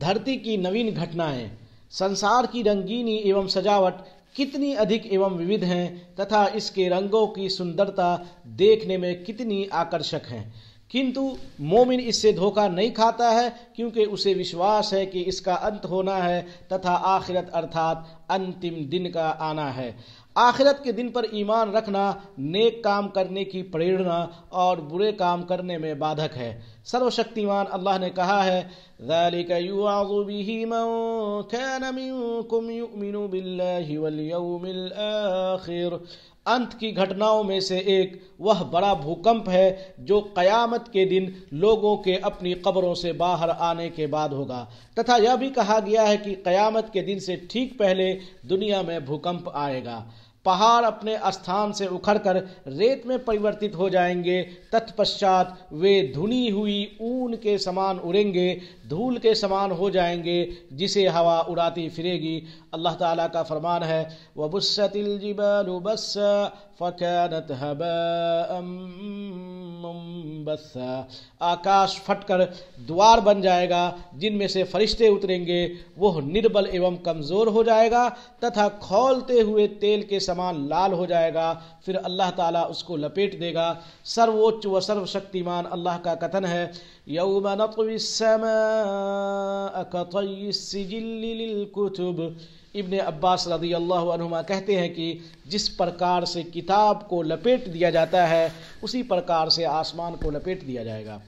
دھرتی کی نوین گھٹنا سنسار کی رنگینی ایوم سجاوٹ کتنی ادھک ایوم وودھ ہیں تتھا اس کے رنگوں کی سندرتا دیکھنے میں کتنی آکرشک ہیں کنتو مومن اس سے دھوکہ نہیں کھاتا ہے کیونکہ اسے وشواس ہے کہ اس کا انت ہونا ہے تتھا آخرت ارتھات انتم دن کا آنا ہے آخرت کے دن پر ایمان رکھنا نیک کام کرنے کی پریرنا اور برے کام کرنے میں بادھک ہے سرو شکتیمان اللہ نے کہا ہے ذَلِكَ بِهِ كَانَ يُؤْمِنُ بِاللَّهِ وَالْيَوْمِ الْآخِرِ انت کی گھٹناؤں میں سے ایک وہ بڑا بھوکمپ ہے جو قیامت کے دن لوگوں کے اپنی قبروں سے باہر آنے کے بعد ہوگا تتھا یہ بھی کہا گیا ہے کہ قیامت کے دن سے ٹھیک پہلے دنیا میں بھوکمپ آئے گا پہاڑ اپنے استھان سے اکھڑ کر ریت میں پریورتت ہو جائیں گے تت پشچات وے دھنی ہوئی اون کے سمان اڑیں گے دھول کے سمان ہو جائیں گے جسے ہوا اڑاتی پھرے گی اللہ تعالیٰ کا فرمان ہے وَبُسَّتِ الْجِبَالُ بَسَّ فَكَانَتْ هَبَاءً بس آکاش پھٹ کر دوار بن جائے گا جن میں سے فرشتے اتریں گے وہ نربل ایوم کمزور ہو جائے گا تتھا کھولتے ہوئے تیل کے سمان لال ہو جائے گا پھر اللہ تعالیٰ اس کو لپیٹ دے گا سروچ و سرو شکتیمان اللہ کا کتن ہے یوم نطوی السماء کطی السجل للکتب ابن عباس رضی اللہ عنہما کہتے ہیں کہ جس پرکار سے کتاب کو لپیٹ دیا جاتا ہے اسی پرکار سے آسمان کو لپیٹ دیا جائے گا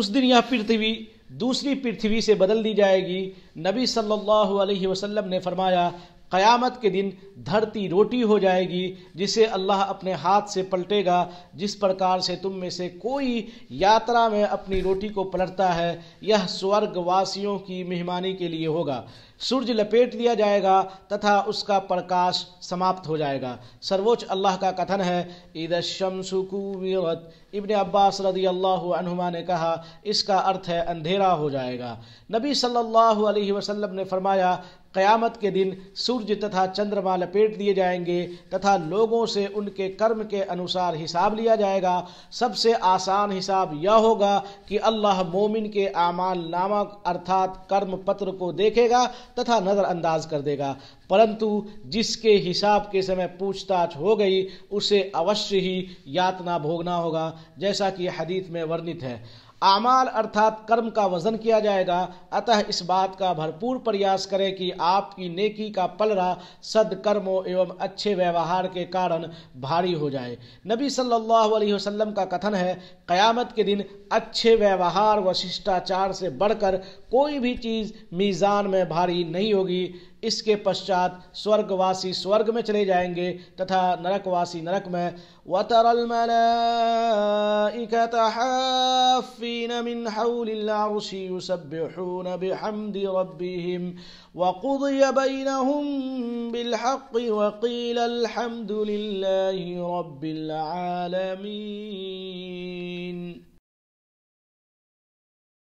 اس دن یہ پرتھوی دوسری پرتھوی سے بدل دی جائے گی نبی صلی اللہ علیہ وسلم نے فرمایا قیامت کے دن دھرتی روٹی ہو جائے گی جسے اللہ اپنے ہاتھ سے پلٹے گا جس پرکار سے تم میں سے کوئی یاترا میں اپنی روٹی کو پلٹتا ہے یہ سورگ واسیوں کی مہمانی کے لیے ہوگا سورج لپیٹ دیا جائے گا تتھا اس کا پرکاش سماپت ہو جائے گا سروچ اللہ کا کتھن ہے ابن عباس رضی اللہ عنہما نے کہا اس کا ہے اندھیرا ہو جائے گا نبی صلی اللہ علیہ وسلم نے فرمایا قیامت کے دن سورج تتھا چندرما لپیٹ دیے جائیں گے تتھا لوگوں سے ان کے کرم کے انوسار حساب لیا جائے گا سب سے آسان حساب یہ ہوگا کہ اللہ مومن کے آمان نامہ ارتھات کرم پتر کو دیکھے گا تتھا نظر انداز کر دے گا پرنتو جس کے حساب کے سمے پوچھ تاچھ ہو گئی اسے اوشی ہی یاتنا بھوگنا ہوگا جیسا کہ حدیث میں ورنت ہے اعمال کرم کا وزن کیا جائے گا اتہ اس بات کا بھرپور پریاس کرے کہ آپ کی نیکی کا پلرا سد کرموں ایوم اچھے ویوہار کے کارن بھاری ہو جائے نبی صلی اللہ علیہ وسلم کا کتھن ہے قیامت کے دن اچھے ویوہار و چار سے بڑھ کر کوئی بھی چیز میزان میں بھاری نہیں ہوگی इसके पश्चात स्वर्गवासी स्वर्ग में चले जाएंगे तथा नरकवासी नरक में वतरल मलाइकत हाफीन मिन हौल العرش يسبحون بحمد ربهم وقضي بينهم بالحق وقيل الحمد لله رب العالمين